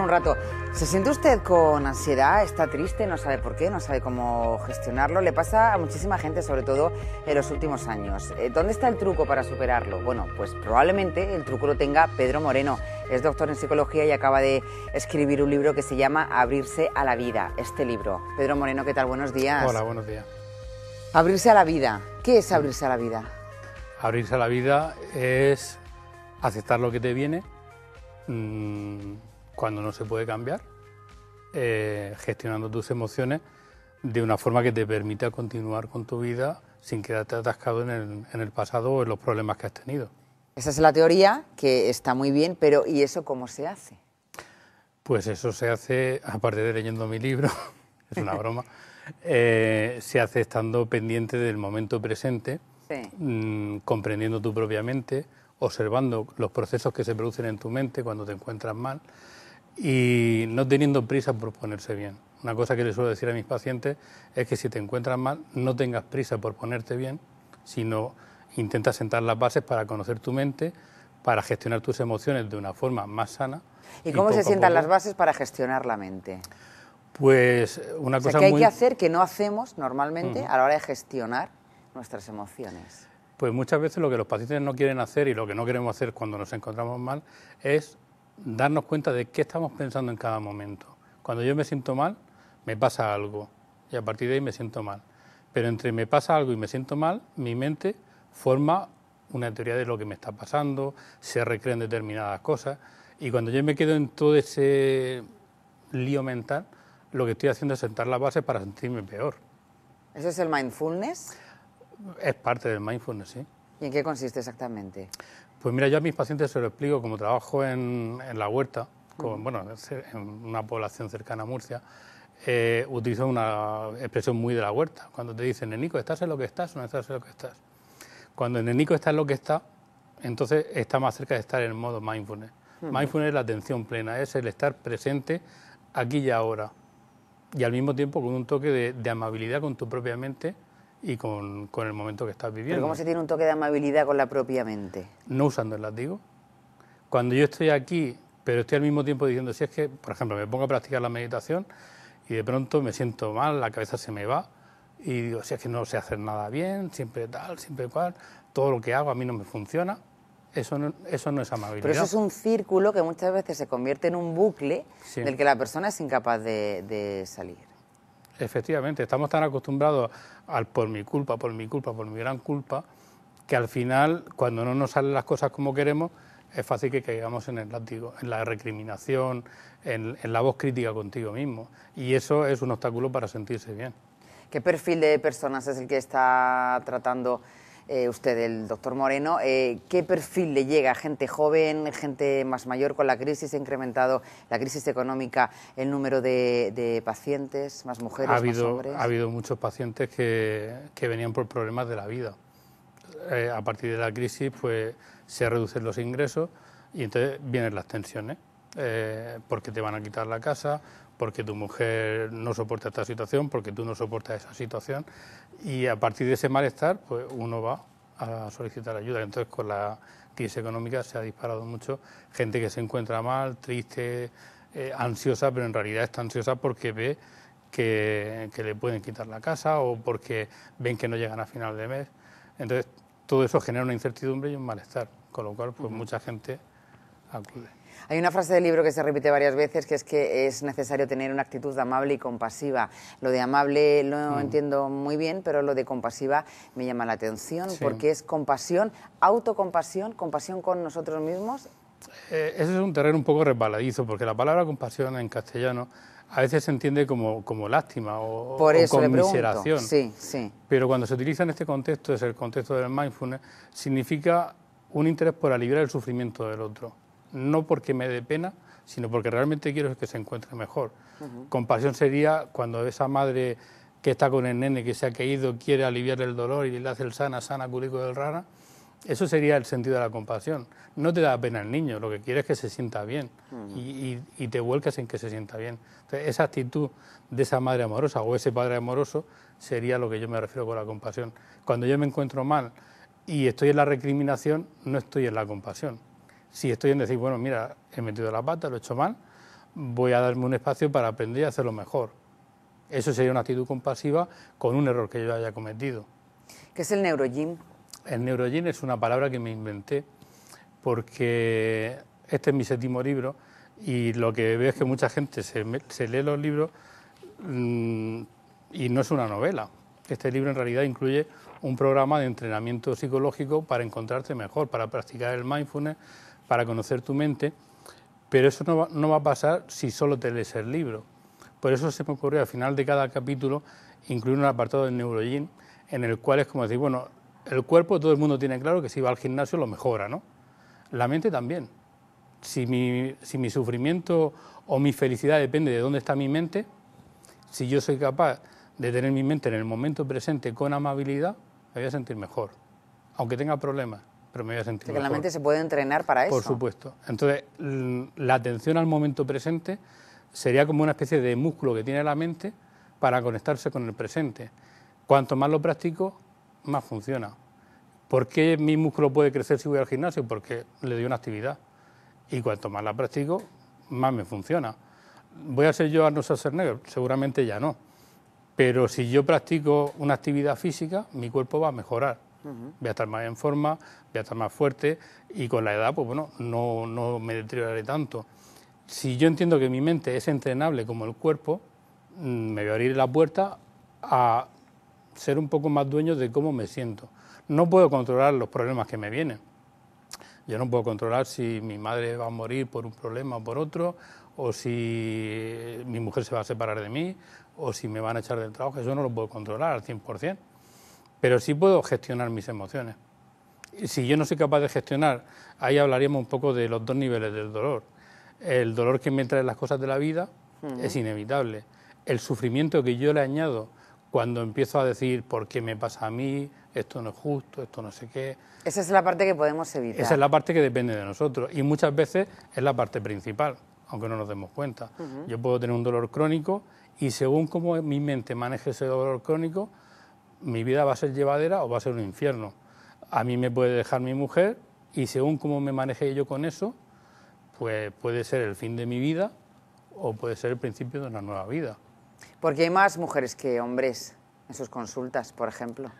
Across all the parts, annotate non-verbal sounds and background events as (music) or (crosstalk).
un rato. ¿Se siente usted con ansiedad? ¿Está triste? ¿No sabe por qué? ¿No sabe cómo gestionarlo? Le pasa a muchísima gente, sobre todo en los últimos años. Eh, ¿Dónde está el truco para superarlo? Bueno, pues probablemente el truco lo tenga Pedro Moreno. Es doctor en psicología y acaba de escribir un libro que se llama Abrirse a la vida, este libro. Pedro Moreno, ¿qué tal? Buenos días. Hola, buenos días. Abrirse a la vida. ¿Qué es abrirse a la vida? Abrirse a la vida es aceptar lo que te viene, mm, cuando no se puede cambiar, eh, gestionando tus emociones de una forma que te permita continuar con tu vida sin quedarte atascado en el, pasado o en los problemas que has tenido. Esa es la teoría, que está muy bien, pero ¿y eso cómo se hace? Pues eso se hace, aparte de leyendo mi libro, (laughs) es una broma, eh, se hace estando pendiente del momento presente, mm, comprendiendo tu propia mente, observando los procesos que se producen en tu mente cuando te encuentras mal y no teniendo prisa por ponerse bien. Una cosa que les suelo decir a mis pacientes es que si te encuentras mal, no tengas prisa por ponerte bien, sino intenta sentar las bases para conocer tu mente, para gestionar tus emociones de una forma más sana. ¿Y, cómo se sientan las bases para gestionar la mente? Pues una cosa que hay que hacer que no hacemos normalmente a la hora de gestionar nuestras emociones. Pues muchas veces lo que los pacientes no quieren hacer y lo que no queremos hacer cuando nos encontramos mal es darnos cuenta de qué estamos pensando en cada momento. Cuando yo me siento mal, me pasa algo y a partir de ahí me siento mal. Pero entre me pasa algo y me siento mal, mi mente forma una teoría de lo que me está pasando, se recrean determinadas cosas y cuando yo me quedo en todo ese lío mental, lo que estoy haciendo es sentar la base para sentirme peor. ¿Eso es el mindfulness? Es parte del mindfulness, sí. ¿Y en qué consiste exactamente? Pues mira, yo a mis pacientes se lo explico, como trabajo en, la huerta, bueno, en una población cercana a Murcia, eh, utilizo una expresión muy de la huerta. Cuando te dicen, Nico ¿estás en lo que estás o no estás en lo que estás? Cuando en Nico está en lo que está, entonces está más cerca de estar en el modo mindfulness. Mindfulness es la atención plena, es el estar presente aquí y ahora. Y al mismo tiempo con un toque de amabilidad con tu propia mente, y con, el momento que estás viviendo. cómo se tiene un toque de amabilidad con la propia mente? No usando el látigo. Cuando yo estoy aquí, pero estoy al mismo tiempo diciendo, si es que, por ejemplo, me pongo a practicar la meditación y de pronto me siento mal, la cabeza se me va y digo, si es que no sé hacer nada bien, siempre tal, siempre cual, todo lo que hago a mí no me funciona, eso no, eso no es amabilidad. Pero eso es un círculo que muchas veces se convierte en un bucle del que la persona es incapaz de, de salir. Efectivamente, estamos tan acostumbrados al por mi culpa, por mi culpa, por mi gran culpa, que al final, cuando no nos salen las cosas como queremos, es fácil que caigamos en el látigo, en la recriminación, en, en la voz crítica contigo mismo. Y eso es un obstáculo para sentirse bien. ¿Qué perfil de personas es el que está tratando? Eh, usted, el doctor Moreno, eh, ¿qué perfil le llega? a ¿Gente joven, gente más mayor? Con la crisis ha incrementado la crisis económica el número de, pacientes, más mujeres, más hombres. Ha habido muchos pacientes que, venían por problemas de la vida. Eh, a partir de la crisis, pues se reducen los ingresos y entonces vienen las tensiones. porque te van a quitar la casa, porque tu mujer no soporta esta situación, porque tú no soportas esa situación, y a partir de ese malestar, pues uno va a solicitar ayuda. Entonces, con la crisis económica se ha disparado mucho, gente que se encuentra mal, triste, eh, ansiosa, pero en realidad está ansiosa porque ve que, le pueden quitar la casa o porque ven que no llegan a final de mes. Entonces, todo eso genera una incertidumbre y un malestar, con lo cual, pues mucha gente acude. Hay una frase del libro que se repite varias veces, que es que es necesario tener una actitud amable y compasiva. Lo de amable lo mm. entiendo muy bien, pero lo de compasiva me llama la atención, porque es compasión, autocompasión, compasión con nosotros mismos. Eh, ese es un terreno un poco resbaladizo, porque la palabra compasión en castellano a veces se entiende como, lástima o, Por eso Sí, sí. Pero cuando se utiliza en este contexto, es el contexto del mindfulness, significa un interés por aliviar el sufrimiento del otro no porque me dé pena, sino porque realmente quiero que se encuentre mejor. Compasión sería cuando esa madre que está con el nene que se ha caído quiere aliviar el dolor y le hace el sana, sana, culico del rana. Eso sería el sentido de la compasión. No te da pena el niño, lo que quiere es que se sienta bien y, y, te vuelcas en que se sienta bien. Entonces, esa actitud de esa madre amorosa o ese padre amoroso sería lo que yo me refiero con la compasión. Cuando yo me encuentro mal y estoy en la recriminación, no estoy en la compasión si estoy en decir, bueno, mira, he metido la pata, lo he hecho mal, voy a darme un espacio para aprender a hacerlo mejor. Eso sería una actitud compasiva con un error que yo haya cometido. ¿Qué es el neurogym? El neurogym es una palabra que me inventé porque este es mi séptimo libro y lo que veo es que mucha gente se, lee los libros mm, y no es una novela. Este libro en realidad incluye un programa de entrenamiento psicológico para encontrarte mejor, para practicar el mindfulness, para conocer tu mente, pero eso no va, a pasar si solo te lees el libro. Por eso se me ocurrió al final de cada capítulo incluir un apartado de Neurogin en el cual es como decir, bueno, el cuerpo todo el mundo tiene claro que si va al gimnasio lo mejora, ¿no? La mente también. Si mi, si mi sufrimiento o mi felicidad depende de dónde está mi mente, si yo soy capaz de tener mi mente en el momento presente con amabilidad, me voy a sentir mejor, aunque tenga problemas pero me la mente se puede entrenar para eso. Por supuesto. Entonces, la atención al momento presente sería como una especie de músculo que tiene la mente para conectarse con el presente. Cuanto más lo practico, más funciona. ¿Por qué mi músculo puede crecer si voy al gimnasio? Porque le doy una actividad. Y cuanto más la practico, más me funciona. ¿Voy a ser yo a no Arnold negro? Seguramente ya no. Pero si yo practico una actividad física, mi cuerpo va a mejorar. Voy a estar más en forma, voy a estar más fuerte y con la edad, pues bueno, no, no me deterioraré tanto. Si yo entiendo que mi mente es entrenable como el cuerpo, mm, me voy a abrir la puerta a ser un poco más dueño de cómo me siento. No puedo controlar los problemas que me vienen. Yo no puedo controlar si mi madre va a morir por un problema o por otro, o si eh, mi mujer se va a separar de mí, o si me van a echar del trabajo. Eso no lo puedo controlar al 100% pero sí puedo gestionar mis emociones. Si yo no soy capaz de gestionar, ahí hablaríamos un poco de los dos niveles del dolor. El dolor que me en las cosas de la vida es inevitable. El sufrimiento que yo le añado cuando empiezo a decir por qué me pasa a mí, esto no es justo, esto no sé qué. Esa es la parte que podemos evitar. Esa es la parte que depende de nosotros y muchas veces es la parte principal, aunque no nos demos cuenta. Yo puedo tener un dolor crónico y según cómo mi mente maneje ese dolor crónico, mi vida va a ser llevadera o va a ser un infierno. A mí me puede dejar mi mujer y según cómo me maneje yo con eso, pues puede ser el fin de mi vida o puede ser el principio de una nueva vida. Porque hay más mujeres que hombres en sus consultas, por ejemplo.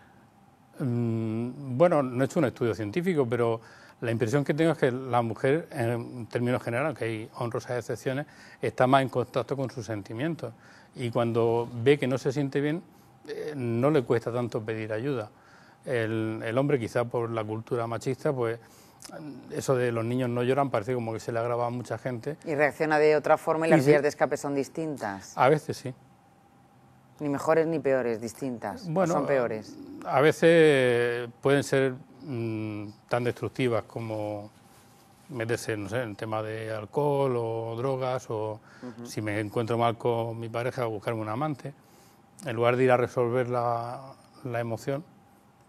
Mm, bueno, no he hecho un estudio científico, pero la impresión que tengo es que la mujer, en términos generales, aunque hay honrosas excepciones, está más en contacto con sus sentimientos. Y cuando ve que no se siente bien, eh, no le cuesta tanto pedir ayuda. El, hombre, quizá por la cultura machista, pues eso de los niños no lloran parece como que se le agrava a mucha gente. Y reacciona de otra forma y, las vías de escape son distintas. A veces sí. Ni mejores ni peores, distintas. Bueno, son peores. A, veces pueden ser mm, tan destructivas como meterse no sé, en tema de alcohol o drogas o si me encuentro mal con mi pareja buscarme un amante en lugar de ir a resolver la, emoción,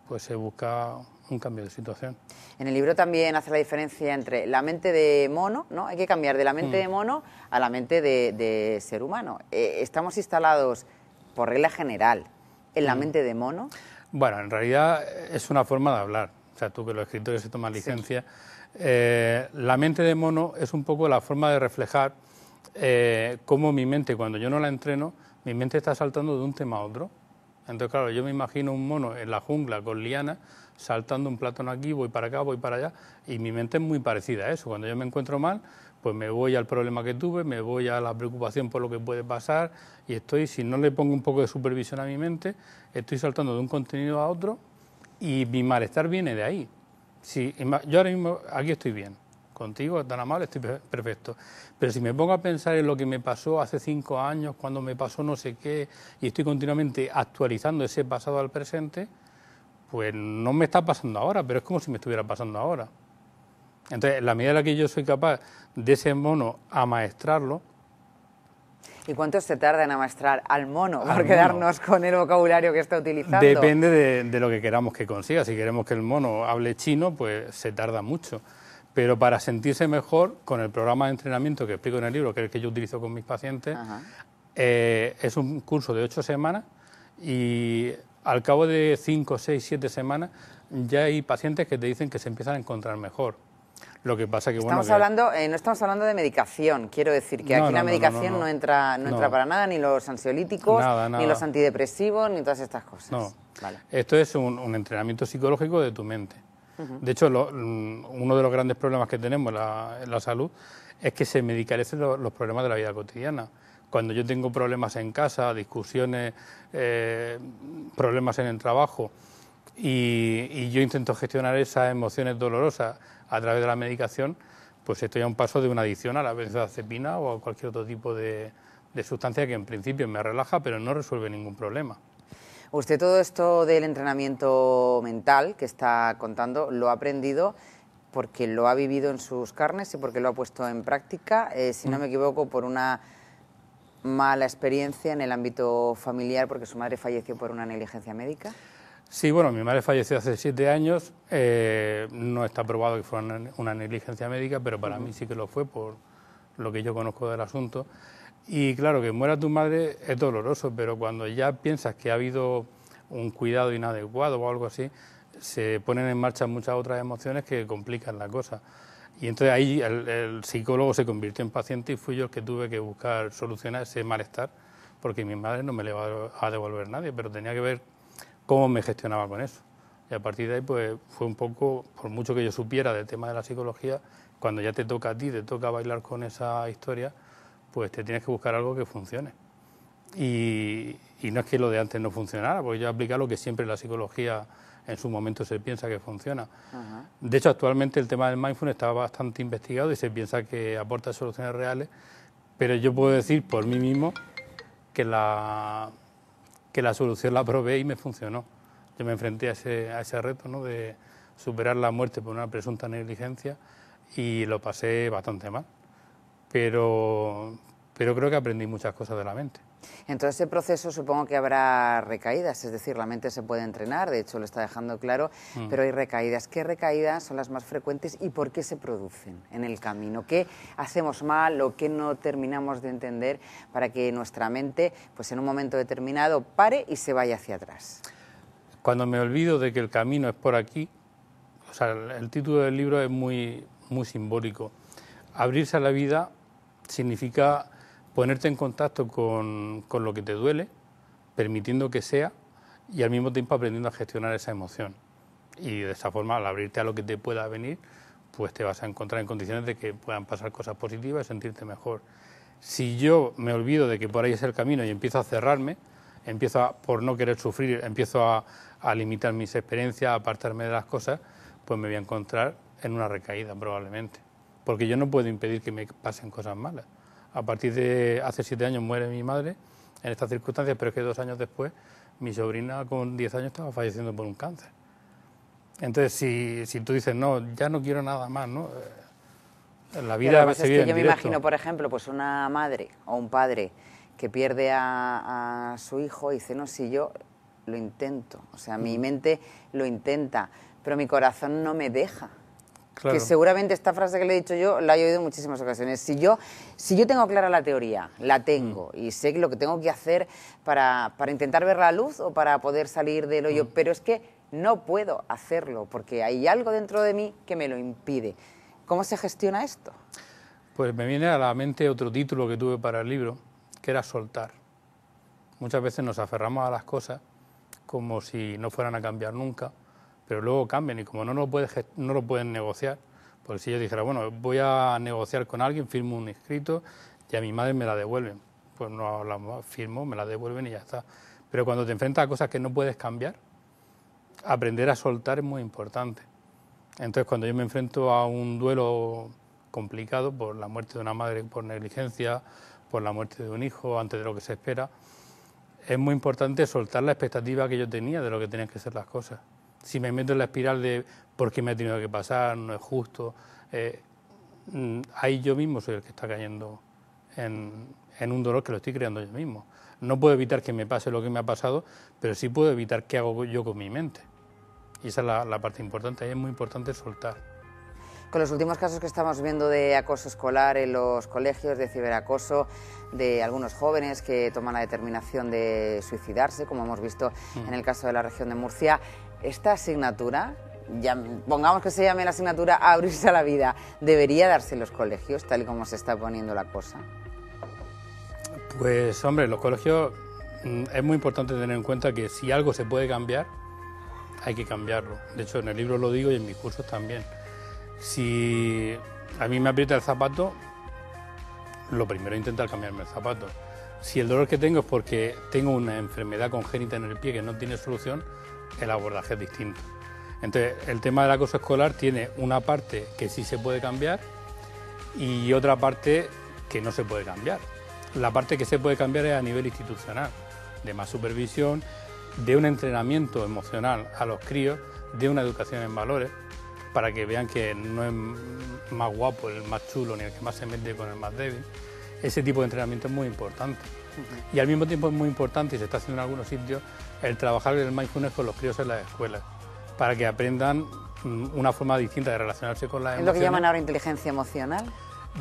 pues se busca un cambio de situación. En el libro también hace la diferencia entre la mente de mono, ¿no? Hay que cambiar de la mente de mm. mono a la mente de, ser humano. Eh, estamos instalados, por regla general, en la mm. mente de mono. Bueno, en realidad es una forma de hablar. O sea, tú que los escritores se toman licencia. Eh, la mente de mono es un poco la forma de reflejar eh, cómo mi mente, cuando yo no la entreno, mi mente está saltando de un tema a otro. Entonces, claro, yo me imagino un mono en la jungla con liana, saltando un plátano aquí, voy para acá, voy para allá, y mi mente es muy parecida a eso. Cuando yo me encuentro mal, pues me voy al problema que tuve, me voy a la preocupación por lo que puede pasar, y estoy, si no le pongo un poco de supervisión a mi mente, estoy saltando de un contenido a otro, y mi malestar viene de ahí. Si, yo ahora mismo aquí estoy bien, contigo, tan amable, estoy perfecto. Pero si me pongo a pensar en lo que me pasó hace cinco años, cuando me pasó no sé qué, y estoy continuamente actualizando ese pasado al presente, pues no me está pasando ahora, pero es como si me estuviera pasando ahora. Entonces, la medida en la que yo soy capaz de ese mono amaestrarlo, ¿Y cuánto se tarda en amaestrar al mono por quedarnos con el vocabulario que está utilizando? Depende de, lo que queramos que consiga. Si queremos que el mono hable chino, pues se tarda mucho pero para sentirse mejor con el programa de entrenamiento que explico en el libro, que es el que yo utilizo con mis pacientes, eh, es un curso de ocho semanas y al cabo de cinco, seis, siete semanas ya hay pacientes que te dicen que se empiezan a encontrar mejor. Lo que pasa que estamos que... hablando, eh, no estamos hablando de medicación, quiero decir que aquí la medicación no, entra, no, entra para nada, ni los ansiolíticos, ni los antidepresivos, ni todas estas cosas. No. Esto es un entrenamiento psicológico de tu mente. De hecho, mm, uno de los grandes problemas que tenemos en la, salud es que se medicarecen los problemas de la vida cotidiana. Cuando yo tengo problemas en casa, discusiones, eh, problemas en el trabajo, y, yo intento gestionar esas emociones dolorosas a través de la medicación, pues estoy a un paso de una adicción a la benzodiazepina o a cualquier otro tipo de sustancia que en principio me relaja, pero no resuelve ningún problema. Usted todo esto del entrenamiento mental que está contando lo ha aprendido porque lo ha vivido en sus carnes y porque lo ha puesto en práctica, eh, si no mm. me equivoco, por una mala experiencia en el ámbito familiar porque su madre falleció por una negligencia médica. Sí, bueno, mi madre falleció hace siete años. Eh, no está probado que fuera una, negligencia médica, pero para mí sí que lo fue por lo que yo conozco del asunto. Y claro, que muera tu madre es doloroso, pero cuando ya piensas que ha habido un cuidado inadecuado o algo así, se ponen en marcha muchas otras emociones que complican la cosa. Y entonces ahí el, psicólogo se convirtió en paciente y fui yo el que tuve que buscar solucionar ese malestar, porque mi madre no me le va a devolver nadie, pero tenía que ver cómo me gestionaba con eso. Y a partir de ahí, pues fue un poco, por mucho que yo supiera del tema de la psicología, cuando ya te toca a ti, te toca bailar con esa historia, pues te tienes que buscar algo que funcione. Y, no es que lo de antes no funcionara, porque yo aplicado lo que siempre la psicología en su momento se piensa que funciona. De hecho, actualmente el tema del mindfulness está bastante investigado y se piensa que aporta soluciones reales, pero yo puedo decir por mí mismo que la, que la solución la probé y me funcionó. Yo me enfrenté a ese, a ese reto de superar la muerte por una presunta negligencia y lo pasé bastante mal pero, pero creo que aprendí muchas cosas de la mente. Entonces, ese proceso supongo que habrá recaídas, es decir, la mente se puede entrenar, de hecho lo está dejando claro, mm. pero hay recaídas. ¿Qué recaídas son las más frecuentes y por qué se producen en el camino? ¿Qué hacemos mal o qué no terminamos de entender para que nuestra mente, pues en un momento determinado, pare y se vaya hacia atrás? Cuando me olvido de que el camino es por aquí, o sea, el, título del libro es muy, muy simbólico. Abrirse a la vida significa ponerte en contacto con, lo que te duele, permitiendo que sea y al mismo tiempo aprendiendo a gestionar esa emoción. Y de esa forma, al abrirte a lo que te pueda venir, pues te vas a encontrar en condiciones de que puedan pasar cosas positivas y sentirte mejor. Si yo me olvido de que por ahí es el camino y empiezo a cerrarme, empiezo por no querer sufrir, empiezo a, a limitar mis experiencias, a apartarme de las cosas, pues me voy a encontrar en una recaída probablemente porque yo no puedo impedir que me pasen cosas malas. A partir de hace siete años muere mi madre en estas circunstancias, pero es que dos años después mi sobrina con diez años estaba falleciendo por un cáncer. Entonces, si, si tú dices, no, ya no quiero nada más, ¿no? Eh, la vida a veces es Yo me imagino, por ejemplo, pues una madre o un padre que pierde a, a su hijo y dice, no, si yo lo intento, o sea, mi mm. mente lo intenta, pero mi corazón no me deja. Que seguramente esta frase que le he dicho yo la he oído en muchísimas ocasiones. Si yo, tengo clara la teoría, la tengo, mm. y sé lo que tengo que hacer para, intentar ver la luz o para poder salir del hoyo, mm. pero es que no puedo hacerlo porque hay algo dentro de mí que me lo impide. ¿Cómo se gestiona esto? Pues me viene a la mente otro título que tuve para el libro, que era soltar. Muchas veces nos aferramos a las cosas como si no fueran a cambiar nunca pero luego cambian y como no lo, puedes, no lo pueden negociar, ...por pues si yo dijera, bueno, voy a negociar con alguien, firmo un escrito y a mi madre me la devuelven, pues no la firmo, me la devuelven y ya está. Pero cuando te enfrentas a cosas que no puedes cambiar, aprender a soltar es muy importante. Entonces, cuando yo me enfrento a un duelo complicado por la muerte de una madre por negligencia, por la muerte de un hijo, antes de lo que se espera, es muy importante soltar la expectativa que yo tenía de lo que tenían que ser las cosas si me meto en la espiral de por qué me ha tenido que pasar, no es justo, eh, mm, ahí yo mismo soy el que está cayendo en, un dolor que lo estoy creando yo mismo. No puedo evitar que me pase lo que me ha pasado, pero sí puedo evitar qué hago yo con mi mente. Y esa es la, la parte importante, ahí es muy importante soltar con los últimos casos que estamos viendo de acoso escolar en los colegios, de ciberacoso, de algunos jóvenes que toman la determinación de suicidarse, como hemos visto mm. en el caso de la región de Murcia, esta asignatura, pongamos que se llame la asignatura (laughs) abrirse a la vida, ¿debería darse en los colegios tal y como se está poniendo la cosa? Pues hombre, los colegios mm, es muy importante tener en cuenta que si algo se puede cambiar, hay que cambiarlo. De hecho, en el libro lo digo y en mis cursos también. Si a mí me aprieta el zapato, lo primero es intentar cambiarme el zapato. Si el dolor que tengo es porque tengo una enfermedad congénita en el pie que no tiene solución, el abordaje es distinto. Entonces, el tema del acoso escolar tiene una parte que sí se puede cambiar y otra parte que no se puede cambiar. La parte que se puede cambiar es a nivel institucional, de más supervisión, de un entrenamiento emocional a los críos, de una educación en valores, para que vean que no es más guapo el más chulo ni el que más se mete con el más débil. Ese tipo de entrenamiento es muy importante. Y al mismo tiempo es muy importante, y se está haciendo en algunos sitios, el trabajar en el mindfulness con los críos en las escuelas, para que aprendan mm, una forma distinta de relacionarse con la. emociones. ¿Es lo que llaman ahora inteligencia emocional?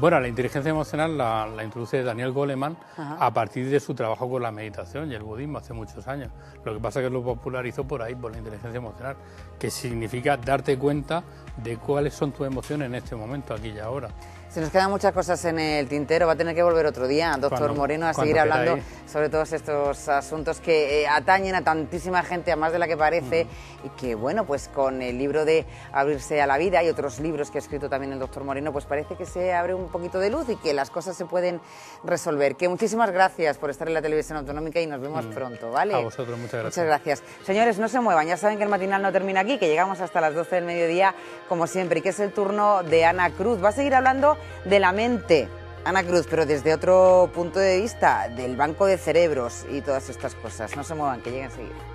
Bueno, la inteligencia emocional la, introduce Daniel Goleman a partir de su trabajo con la meditación y el budismo hace muchos años. Lo que pasa es que lo popularizó por ahí, por la inteligencia emocional, que significa darte cuenta de cuáles son tus emociones en este momento, aquí y ahora. Se nos quedan muchas cosas en el tintero. Va a tener que volver otro día, doctor Moreno, a seguir hablando sobre todos estos asuntos que eh, atañen a tantísima gente, a más de la que parece, mm. y que, bueno, pues con el libro de Abrirse a la vida y otros libros que ha escrito también el doctor Moreno, pues parece que se abre un poquito de luz y que las cosas se pueden resolver. Que muchísimas gracias por estar en la televisión autonómica y nos vemos mm. pronto, ¿vale? A vosotros, muchas gracias. Muchas gracias. Señores, no se muevan, ya saben que el matinal no termina aquí, que llegamos hasta las 12 del mediodía, como siempre, y que es el turno de Ana Cruz. Va a seguir hablando de la mente. Ana Cruz, pero desde otro punto de vista, del banco de cerebros y todas estas cosas. No se muevan, que lleguen seguir.